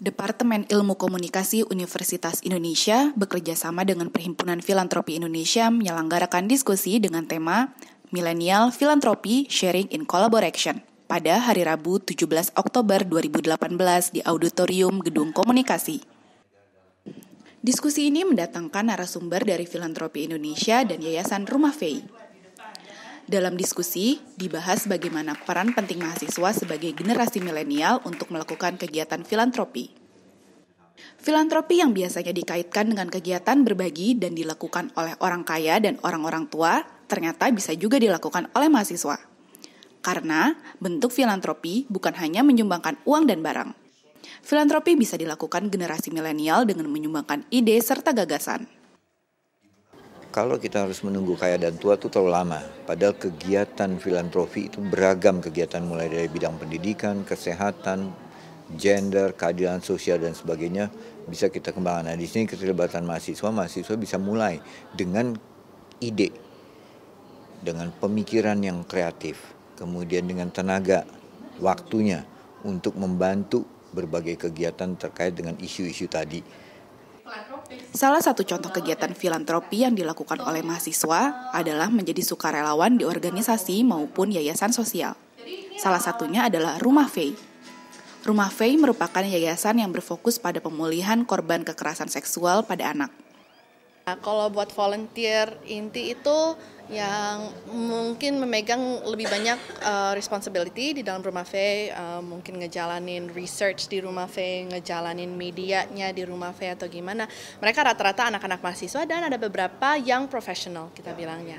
Departemen Ilmu Komunikasi Universitas Indonesia bekerja sama dengan Perhimpunan Filantropi Indonesia menyelenggarakan diskusi dengan tema Millennial Philanthropy Sharing in Collaboration pada hari Rabu 17 Oktober 2018 di Auditorium Gedung Komunikasi. Diskusi ini mendatangkan narasumber dari Filantropi Indonesia dan Yayasan Rumah Fei. Dalam diskusi, dibahas bagaimana peran penting mahasiswa sebagai generasi milenial untuk melakukan kegiatan filantropi. Filantropi yang biasanya dikaitkan dengan kegiatan berbagi dan dilakukan oleh orang kaya dan orang-orang tua ternyata bisa juga dilakukan oleh mahasiswa. Karena bentuk filantropi bukan hanya menyumbangkan uang dan barang. Filantropi bisa dilakukan generasi milenial dengan menyumbangkan ide serta gagasan. Kalau kita harus menunggu kaya dan tua itu terlalu lama. Padahal kegiatan filantropi itu beragam kegiatan mulai dari bidang pendidikan, kesehatan, gender, keadilan sosial dan sebagainya bisa kita kembangkan. Nah, di sini keterlibatan mahasiswa, mahasiswa bisa mulai dengan ide, dengan pemikiran yang kreatif, kemudian dengan tenaga, waktunya untuk membantu berbagai kegiatan terkait dengan isu-isu tadi. Salah satu contoh kegiatan filantropi yang dilakukan oleh mahasiswa adalah menjadi sukarelawan di organisasi maupun yayasan sosial. Salah satunya adalah Rumah Fei Rumah Faye merupakan yayasan yang berfokus pada pemulihan korban kekerasan seksual pada anak. Nah, kalau buat volunteer inti itu yang mungkin memegang lebih banyak uh, responsibility di dalam rumah V, uh, eh, mungkin ngejalanin research di rumah V, ngejalanin medianya di rumah V atau gimana. Mereka rata-rata anak-anak mahasiswa dan ada beberapa yang profesional kita bilangnya.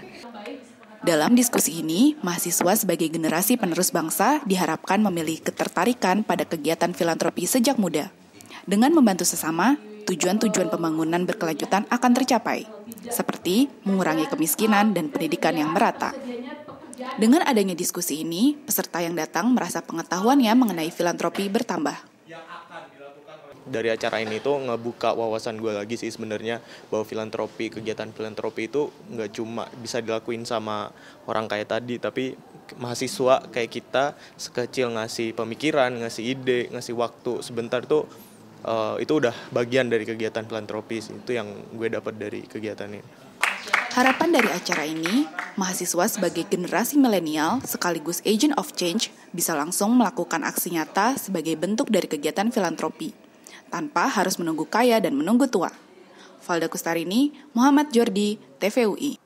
Dalam diskusi ini, mahasiswa sebagai generasi penerus bangsa diharapkan memilih ketertarikan pada kegiatan filantropi sejak muda. Dengan membantu sesama, tujuan-tujuan pembangunan berkelanjutan akan tercapai, seperti mengurangi kemiskinan dan pendidikan yang merata. Dengan adanya diskusi ini, peserta yang datang merasa pengetahuannya mengenai filantropi bertambah dari acara ini tuh ngebuka wawasan gue lagi sih sebenarnya bahwa filantropi kegiatan filantropi itu nggak cuma bisa dilakuin sama orang kayak tadi tapi mahasiswa kayak kita sekecil ngasih pemikiran ngasih ide ngasih waktu sebentar tuh uh, itu udah bagian dari kegiatan filantropi itu yang gue dapat dari kegiatan ini. Harapan dari acara ini, mahasiswa sebagai generasi milenial sekaligus agent of change bisa langsung melakukan aksi nyata sebagai bentuk dari kegiatan filantropi tanpa harus menunggu kaya dan menunggu tua. Valda Kustarini, Muhammad Jordi, TVUI.